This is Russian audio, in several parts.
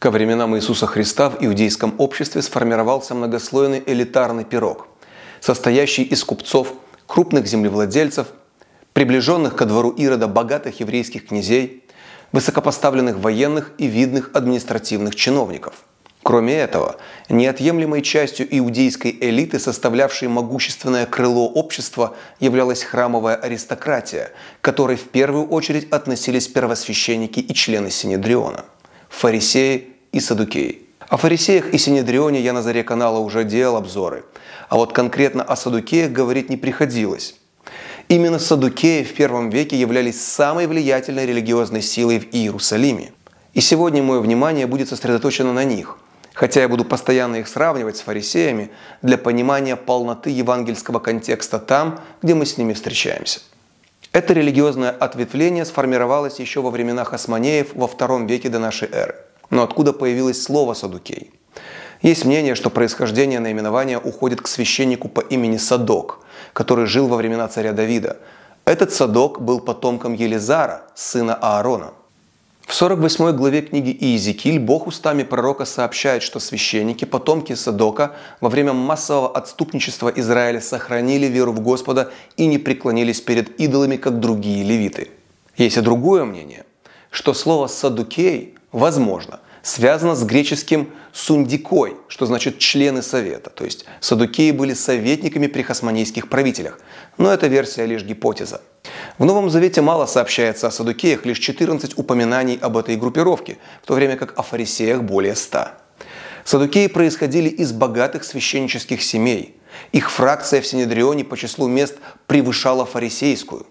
Ко временам Иисуса Христа в иудейском обществе сформировался многослойный элитарный пирог, состоящий из купцов, крупных землевладельцев, приближенных ко двору Ирода богатых еврейских князей, высокопоставленных военных и видных административных чиновников. Кроме этого, неотъемлемой частью иудейской элиты, составлявшей могущественное крыло общества, являлась храмовая аристократия, к которой в первую очередь относились первосвященники и члены Синедриона – фарисеи и садукеи. О фарисеях и Синедрионе я на заре канала уже делал обзоры, а вот конкретно о садукеях говорить не приходилось. Именно садукеи в первом веке являлись самой влиятельной религиозной силой в Иерусалиме. И сегодня мое внимание будет сосредоточено на них, хотя я буду постоянно их сравнивать с фарисеями для понимания полноты евангельского контекста там, где мы с ними встречаемся. Это религиозное ответвление сформировалось еще во времена хасманеев во втором веке до нашей эры. Но откуда появилось слово «садукей»? Есть мнение, что происхождение наименования уходит к священнику по имени Садок, который жил во времена царя Давида. Этот Садок был потомком Елизара, сына Аарона. В 48 главе книги Иезекииль Бог устами пророка сообщает, что священники, потомки Садока, во время массового отступничества Израиля сохранили веру в Господа и не преклонились перед идолами, как другие левиты. Есть и другое мнение, что слово «садукей» возможно – связано с греческим «сундикой», что значит «члены совета», то есть садукеи были советниками при хасмонейских правителях, но эта версия лишь гипотеза. В Новом Завете мало сообщается о садукеях, лишь 14 упоминаний об этой группировке, в то время как о фарисеях более 100. Садукеи происходили из богатых священнических семей. Их фракция в Синедрионе по числу мест превышала фарисейскую.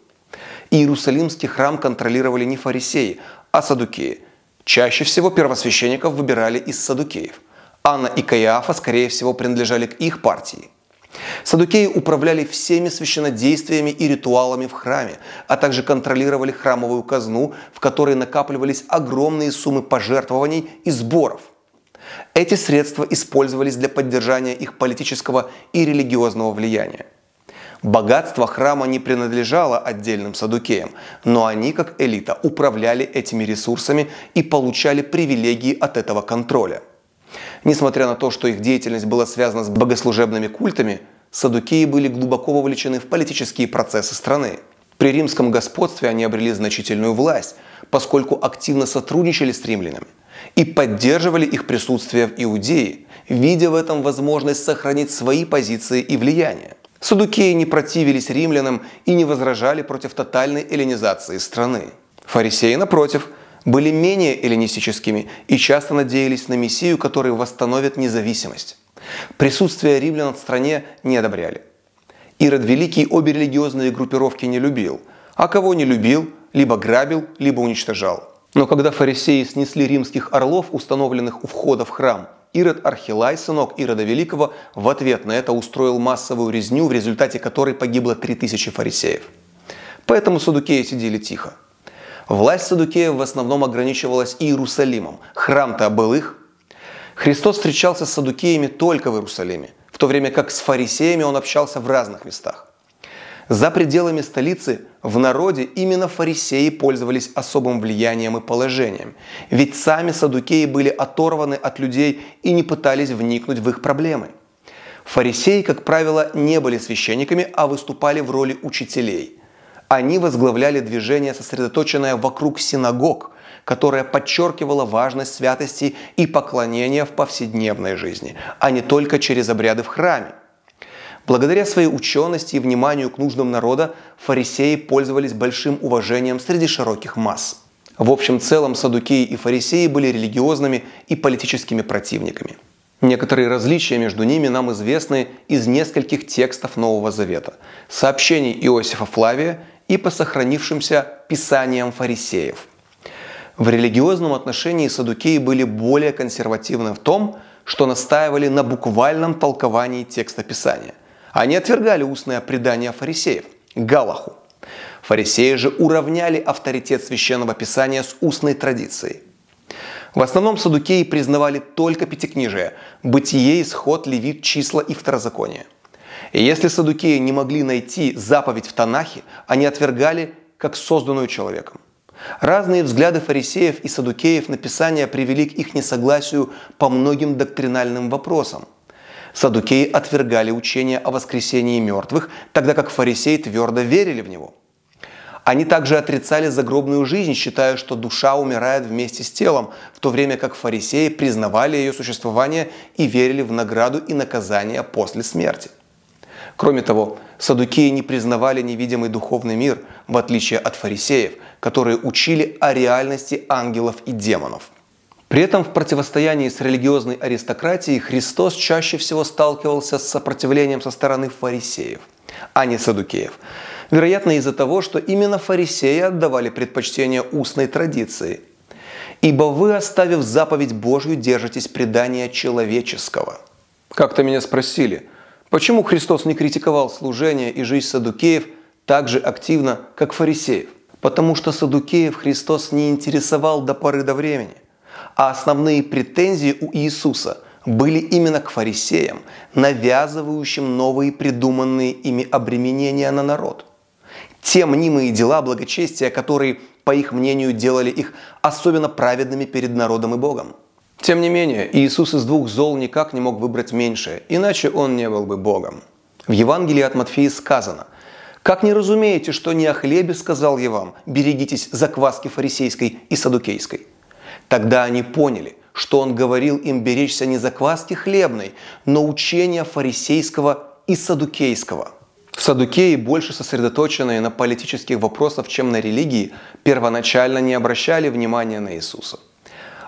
Иерусалимский храм контролировали не фарисеи, а садукеи – Чаще всего первосвященников выбирали из садукеев. Анна и Каиафа, скорее всего, принадлежали к их партии. Садукеи управляли всеми священодействиями и ритуалами в храме, а также контролировали храмовую казну, в которой накапливались огромные суммы пожертвований и сборов. Эти средства использовались для поддержания их политического и религиозного влияния. Богатство храма не принадлежало отдельным садукеям, но они, как элита, управляли этими ресурсами и получали привилегии от этого контроля. Несмотря на то, что их деятельность была связана с богослужебными культами, садукеи были глубоко вовлечены в политические процессы страны. При римском господстве они обрели значительную власть, поскольку активно сотрудничали с римлянами и поддерживали их присутствие в Иудее, видя в этом возможность сохранить свои позиции и влияние. Садукеи не противились римлянам и не возражали против тотальной эллинизации страны. Фарисеи, напротив, были менее эллинистическими и часто надеялись на Мессию, который восстановит независимость. Присутствие римлян в стране не одобряли. Ирод Великий обе религиозные группировки не любил, а кого не любил, либо грабил, либо уничтожал. Но когда фарисеи снесли римских орлов, установленных у входа в храм – Ирод Архилай, сынок Ирода Великого, в ответ на это устроил массовую резню, в результате которой погибло 3000 фарисеев. Поэтому садукеи сидели тихо. Власть садукеев в основном ограничивалась Иерусалимом. Храм-то был их. Христос встречался с садукеями только в Иерусалиме, в то время как с фарисеями он общался в разных местах. За пределами столицы в народе именно фарисеи пользовались особым влиянием и положением, ведь сами садукеи были оторваны от людей и не пытались вникнуть в их проблемы. Фарисеи, как правило, не были священниками, а выступали в роли учителей. Они возглавляли движение, сосредоточенное вокруг синагог, которое подчеркивало важность святости и поклонения в повседневной жизни, а не только через обряды в храме. Благодаря своей учености и вниманию к нуждам народа фарисеи пользовались большим уважением среди широких масс. В общем целом садукеи и фарисеи были религиозными и политическими противниками. Некоторые различия между ними нам известны из нескольких текстов Нового Завета, сообщений Иосифа Флавия и по сохранившимся писаниям фарисеев. В религиозном отношении садукеи были более консервативны в том, что настаивали на буквальном толковании текста Писания, они отвергали устное предание фарисеев – Галаху. Фарисеи же уравняли авторитет священного писания с устной традицией. В основном садукеи признавали только пятикнижие – бытие, исход, левит, числа и второзаконие. И если садукеи не могли найти заповедь в Танахе, они отвергали как созданную человеком. Разные взгляды фарисеев и садукеев на Писание привели к их несогласию по многим доктринальным вопросам – Садукеи отвергали учение о воскресении мертвых, тогда как фарисеи твердо верили в него. Они также отрицали загробную жизнь, считая, что душа умирает вместе с телом, в то время как фарисеи признавали ее существование и верили в награду и наказание после смерти. Кроме того, садукеи не признавали невидимый духовный мир, в отличие от фарисеев, которые учили о реальности ангелов и демонов – при этом в противостоянии с религиозной аристократией Христос чаще всего сталкивался с сопротивлением со стороны фарисеев, а не садукеев. Вероятно, из-за того, что именно фарисеи отдавали предпочтение устной традиции. «Ибо вы, оставив заповедь Божью, держитесь предания человеческого». Как-то меня спросили, почему Христос не критиковал служение и жизнь садукеев так же активно, как фарисеев? Потому что садукеев Христос не интересовал до поры до времени а основные претензии у Иисуса были именно к фарисеям, навязывающим новые придуманные ими обременения на народ. Те мнимые дела благочестия, которые, по их мнению, делали их особенно праведными перед народом и Богом. Тем не менее, Иисус из двух зол никак не мог выбрать меньшее, иначе он не был бы Богом. В Евангелии от Матфея сказано – как не разумеете, что не о хлебе сказал я вам, берегитесь закваски фарисейской и садукейской? Тогда они поняли, что он говорил им беречься не закваски хлебной, но учения фарисейского и садукейского. В Садукеи, больше сосредоточенные на политических вопросах, чем на религии, первоначально не обращали внимания на Иисуса.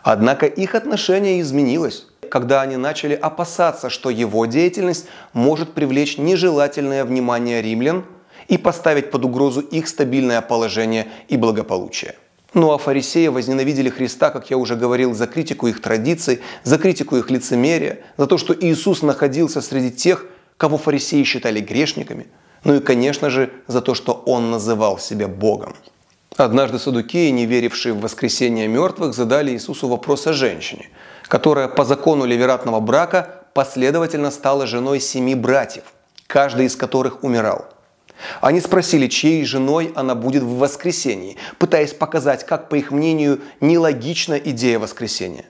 Однако их отношение изменилось, когда они начали опасаться, что его деятельность может привлечь нежелательное внимание римлян и поставить под угрозу их стабильное положение и благополучие. Ну а фарисеи возненавидели Христа, как я уже говорил, за критику их традиций, за критику их лицемерия, за то, что Иисус находился среди тех, кого фарисеи считали грешниками, ну и, конечно же, за то, что он называл себя Богом. Однажды садукеи, не верившие в воскресение мертвых, задали Иисусу вопрос о женщине, которая по закону левератного брака последовательно стала женой семи братьев, каждый из которых умирал. Они спросили, чьей женой она будет в воскресении, пытаясь показать, как, по их мнению, нелогична идея воскресения.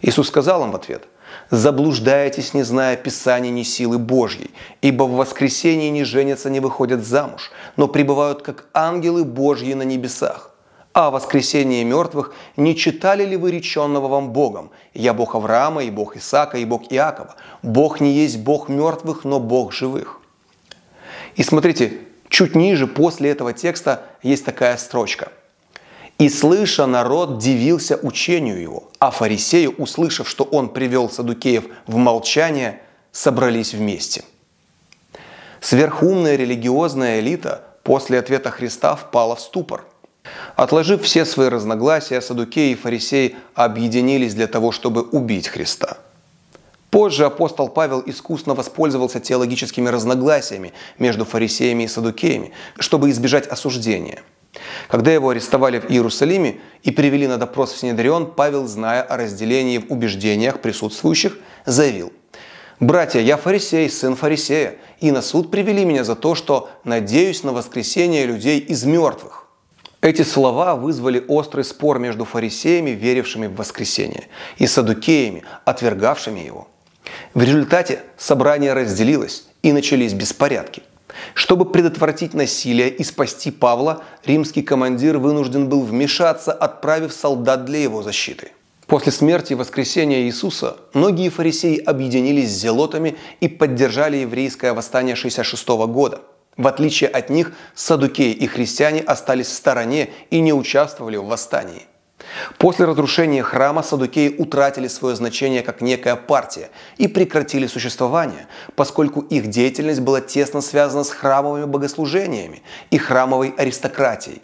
Иисус сказал им в ответ, «Заблуждаетесь, не зная Писания ни силы Божьей, ибо в воскресении не женятся, не выходят замуж, но пребывают, как ангелы Божьи на небесах. А о воскресении мертвых не читали ли вы реченного вам Богом? Я Бог Авраама, и Бог Исаака, и Бог Иакова. Бог не есть Бог мертвых, но Бог живых». И смотрите, чуть ниже после этого текста есть такая строчка. «И слыша народ дивился учению его, а фарисеи, услышав, что он привел садукеев в молчание, собрались вместе». Сверхумная религиозная элита после ответа Христа впала в ступор. Отложив все свои разногласия, садукеи и фарисеи объединились для того, чтобы убить Христа – Позже апостол Павел искусно воспользовался теологическими разногласиями между фарисеями и садукеями, чтобы избежать осуждения. Когда его арестовали в Иерусалиме и привели на допрос в Синедрион, Павел, зная о разделении в убеждениях присутствующих, заявил «Братья, я фарисей, сын фарисея, и на суд привели меня за то, что надеюсь на воскресение людей из мертвых». Эти слова вызвали острый спор между фарисеями, верившими в воскресение, и садукеями, отвергавшими его – в результате собрание разделилось и начались беспорядки. Чтобы предотвратить насилие и спасти Павла, римский командир вынужден был вмешаться, отправив солдат для его защиты. После смерти и воскресения Иисуса многие фарисеи объединились с зелотами и поддержали еврейское восстание 66 года. В отличие от них, садукеи и христиане остались в стороне и не участвовали в восстании. После разрушения храма садукеи утратили свое значение как некая партия и прекратили существование, поскольку их деятельность была тесно связана с храмовыми богослужениями и храмовой аристократией.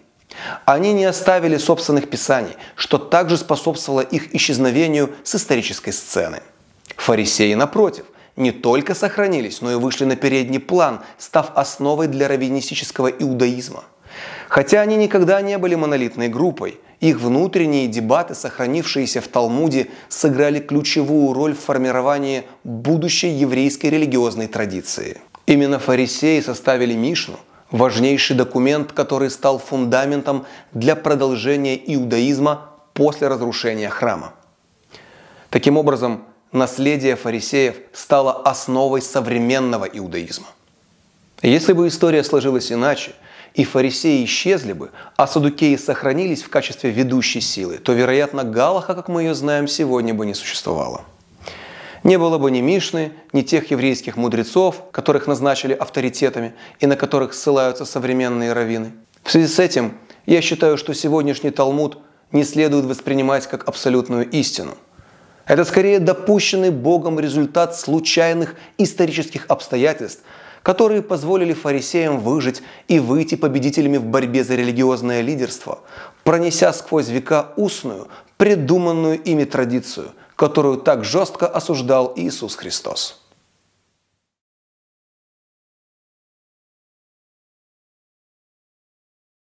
Они не оставили собственных писаний, что также способствовало их исчезновению с исторической сцены. Фарисеи, напротив, не только сохранились, но и вышли на передний план, став основой для раввинистического иудаизма. Хотя они никогда не были монолитной группой, их внутренние дебаты, сохранившиеся в Талмуде, сыграли ключевую роль в формировании будущей еврейской религиозной традиции. Именно фарисеи составили Мишну, важнейший документ, который стал фундаментом для продолжения иудаизма после разрушения храма. Таким образом, наследие фарисеев стало основой современного иудаизма. Если бы история сложилась иначе, и фарисеи исчезли бы, а садукеи сохранились в качестве ведущей силы, то, вероятно, Галаха, как мы ее знаем, сегодня бы не существовало. Не было бы ни Мишны, ни тех еврейских мудрецов, которых назначили авторитетами и на которых ссылаются современные раввины. В связи с этим я считаю, что сегодняшний Талмуд не следует воспринимать как абсолютную истину – это скорее допущенный Богом результат случайных исторических обстоятельств, которые позволили фарисеям выжить и выйти победителями в борьбе за религиозное лидерство, пронеся сквозь века устную, придуманную ими традицию, которую так жестко осуждал Иисус Христос.